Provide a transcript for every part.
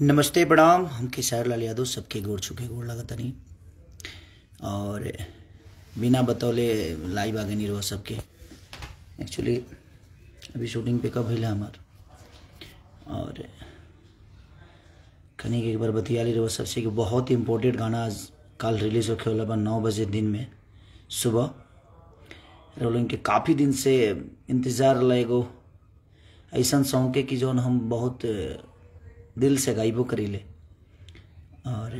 नमस्ते प्रणाम हम खेसार लाल यादव सबके गोड़ चुके गोड़ नहीं और बिना बतौले लाइव आगे नहीं रहा सबके एक्चुअली अभी शूटिंग पे कब हिला हमार और कहीं एक बार बतिया ले रहा सबसे कि बहुत इम्पोर्टेंट गाना आज कल रिलीज़ होके वाला बा नौ बजे दिन में सुबह रोलिंग के काफ़ी दिन से इंतज़ार लगो ऐसा सॉन्ग के कि जो हम बहुत दिल से गाइबो करी ले और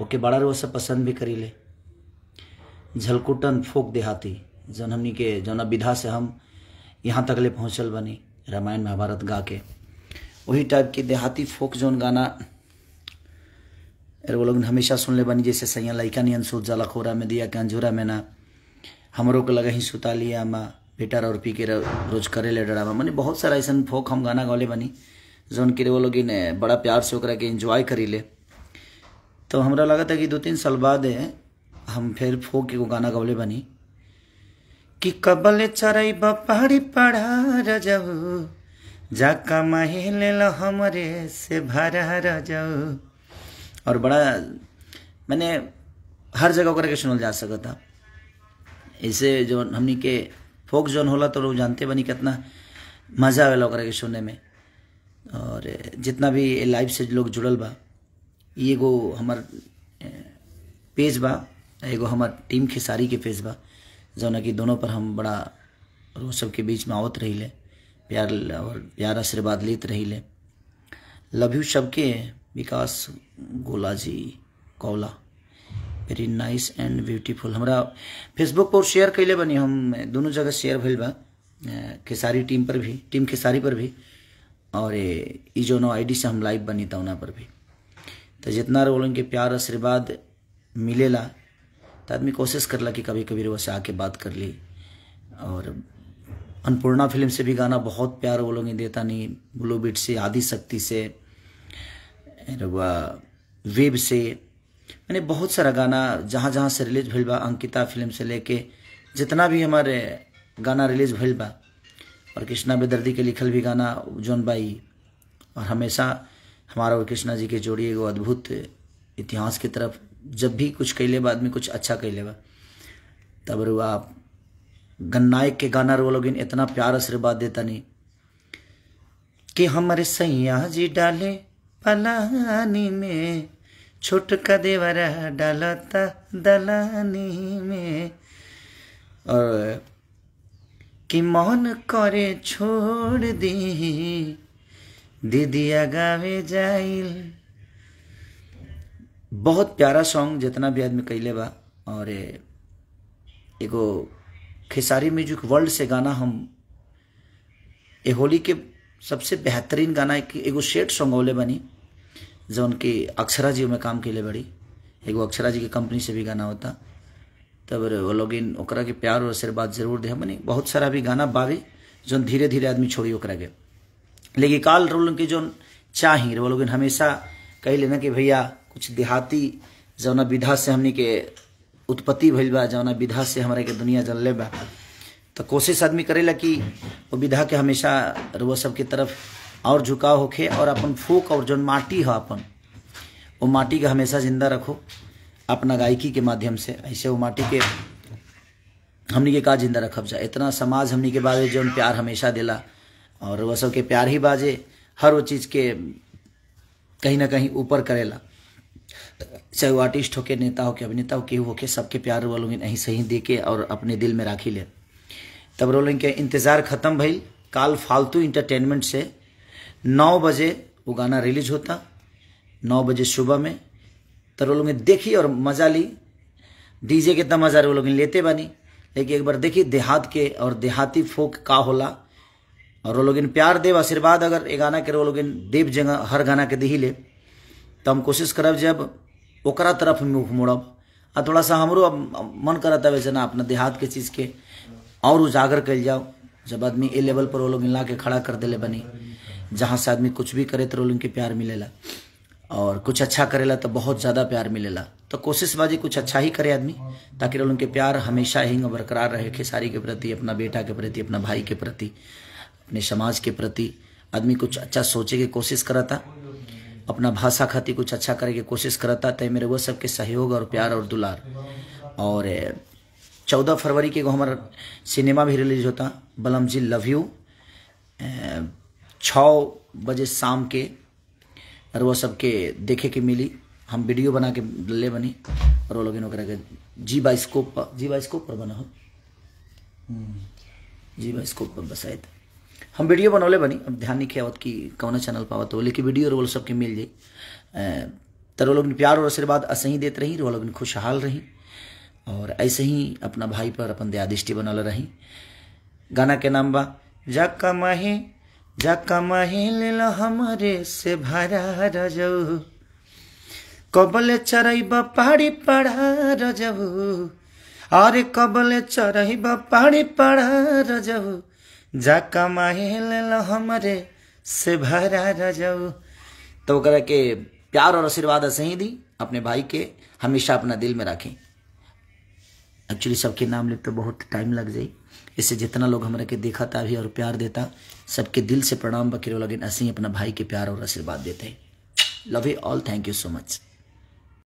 ओके बड़ा रोज से पसंद भी करी ले झलकुटन फोक देहाती जन हमनी के जन विधा से हम यहाँ तक ले पहुँचल बनी रामायण महाभारत गा के वही टाइप के देहाती फोक जोन गाना वो लोग हमेशा सुन ले बनी जैसे सैया लैका नियन सूत जला खोरा में दिया के कंजूरा में ना हमरों के लगा ही सुता लिया माँ बेटा और पी के रोज करे ले डरा मैंने बहुत सारा ऐसा फोक हम गाना गौले बनी जोन के वो लोग इन्हें बड़ा प्यार से ओकरा के एंजॉय करी ले तो हमरा लगा था कि दो तीन साल बाद हम फिर फोक एगो गाना गवले बनी कि कबल चरई पहाड़ी पढ़ा रजऊ जाका महिल हमरे से भरा रजऊ और बड़ा मैंने हर जगह ओकरा के सुनल जा सकता था जो हमनी के फोक जोन होला तो लोग जानते बनी कितना मजा आवेला ओकरा के सुनने में और जितना भी लाइव से लोग जुड़ल बा एगो हमार पेज बा एगो हमार टीम खेसारी के पेज बा जौना कि दोनों पर हम बड़ा लोग सबके बीच में आवत रही ले प्यार और प्यार आशीर्वाद लेत रही ले लव यू सबके विकास गोला जी कौला वेरी नाइस एंड ब्यूटीफुल हमरा फेसबुक पर शेयर कैले बनी हम दोनों जगह शेयर भइल बा खेसारी टीम पर भी टीम खेसारी पर भी और ये इजोनो आईडी से हम लाइव बनी था उन्हें पर भी तो जितना रोलन के प्यार आशीर्वाद मिलेला तो आदमी कोशिश कर ला कि कभी कभी से आके बात कर ली और अन्नपूर्णा फिल्म से भी गाना बहुत प्यार वो लोग देता नहीं ब्लू बीट से आदि शक्ति से वेब से मैंने बहुत सारा गाना जहाँ जहाँ से रिलीज भइल बा अंकिता फिल्म से लेके जितना भी हमारे गाना रिलीज भइल बा और कृष्णा बेदर्दी के लिखल भी गाना जोन बाई और हमेशा हमारा और कृष्णा जी के जोड़ी एगो अद्भुत इतिहास की तरफ जब भी कुछ कैले बा आदमी कुछ अच्छा कैले बा तब रुआ गन्नायक के गाना रो लोगिन इतना प्यार आशीर्वाद देता नहीं कि हमारे सैया जी डाले पलानी में छोटका देवरा डालता दलानी में और कि मन करे छोड़ दी दीदी गावे जाइल बहुत प्यारा सॉन्ग जितना भी आदमी कैले बा और एगो खेसारी म्यूजिक वर्ल्ड से गाना हम ए होली के सबसे बेहतरीन गाना एक एगो शेट सॉन्ग होले बनी जो उनके अक्षरा जी में काम के लिए बड़ी एगो अक्षरा जी की कंपनी से भी गाना होता तब वो लोग इन ओकरा के प्यार और आशीर्वाद जरूर दे मनी बहुत सारा भी गाना बावे जो धीरे धीरे आदमी छोड़ी ओकरा के लेकिन काल रोल के जो चाही वो लोग हमेशा कह लेना कि भैया कुछ देहाती जौना विधा से हमने के उत्पत्ति भइल बा जौना विधा से हमारे के दुनिया जनले बा तो कोशिश आदमी करेला कि वो विधा के हमेशा सब सबके तरफ और झुकाव होके और अपन फूक और जो माटी है अपन वो माटी का हमेशा जिंदा रखो अपना गायकी के माध्यम से ऐसे वो माटी के हमने के का जिंदा रखब जा इतना समाज हमने के बाजे जो प्यार हमेशा दिला और वह सबके प्यार ही बाजे हर वो चीज़ के कहीं ना कहीं ऊपर करेला चाहे वो आर्टिस्ट हो के नेता हो के अभिनेता हो के हो के सबके प्यार वो लोग नहीं सही दे के और अपने दिल में राखी ले तब रोल के इंतज़ार ख़त्म भई काल फालतू इंटरटेनमेंट से नौ बजे वो गाना रिलीज होता नौ बजे सुबह में तर वो लोग देखी और मज़ा ली डीजे कितना मज़ा वो लोग लेते बनी लेकिन एक बार देखी देहात के और देहाती फोक का होला और वो लोग प्यार देव आशीर्वाद अगर ए गाना के वो लोग देव जगह हर गाना के दही ले तो हम कोशिश करब जब ओकरा तरफ मुख मोड़ब आ थोड़ा सा हमरो मन करत है वैसे ना अपना देहात के चीज़ के और उजागर कर जाओ जब आदमी ए लेवल पर वो लोग ला के खड़ा कर दिले बनी जहाँ से आदमी कुछ भी करे तो वो लोग के प्यार मिलेला और कुछ अच्छा करेला तो बहुत ज़्यादा प्यार मिलेला तो कोशिश बाजी कुछ अच्छा ही करे आदमी ताकि उनके प्यार हमेशा ही बरकरार रहे खेसारी के प्रति अपना बेटा के प्रति अपना भाई के प्रति अपने समाज के प्रति आदमी कुछ अच्छा सोचे की कोशिश करता अपना भाषा खातिर कुछ अच्छा करे की कोशिश करता तो मेरे वो सबके सहयोग और प्यार और दुलार और चौदह फरवरी के को हमारा सिनेमा भी रिलीज होता बलम जी लव यू छः बजे शाम के और वो सबके देखे के मिली हम वीडियो बना के ले बनी और वो लोग इन वगैरह जी बाइस्कोप जी बाइस्कोप पर बना हो हम्म। जी बाइस्कोप पर बसाए हम वीडियो बनौले बनी अब ध्यान नहीं आवत कि कौन चैनल पावत तो। हो लेकिन वीडियो वो सबके मिल जाए तो वो लोग प्यार और आशीर्वाद ऐसे ही देते रही वो लोग खुशहाल रही और ऐसे ही अपना भाई पर अपन दयादिष्टि बनौले रही गाना के नाम बा जकमहे जाका महिल हमरे से भरा रजऊ कबले चरैब पहाड़ी पढ़ा रजऊ अरे कबले चरैब पहाड़ी पढ़ा रजऊ जाका महिल हमारे से भरा रजऊ तो करा के प्यार और आशीर्वाद ऐसे ही दी अपने भाई के हमेशा अपना दिल में रखें एक्चुअली सबके नाम लिखते तो बहुत टाइम लग जाए इससे जितना लोग हमारे के देखा था भी और प्यार देता सबके दिल से प्रणाम बकरे लगे ऐसे ही अपना भाई के प्यार और आशीर्वाद देते हैं love you all thank you so much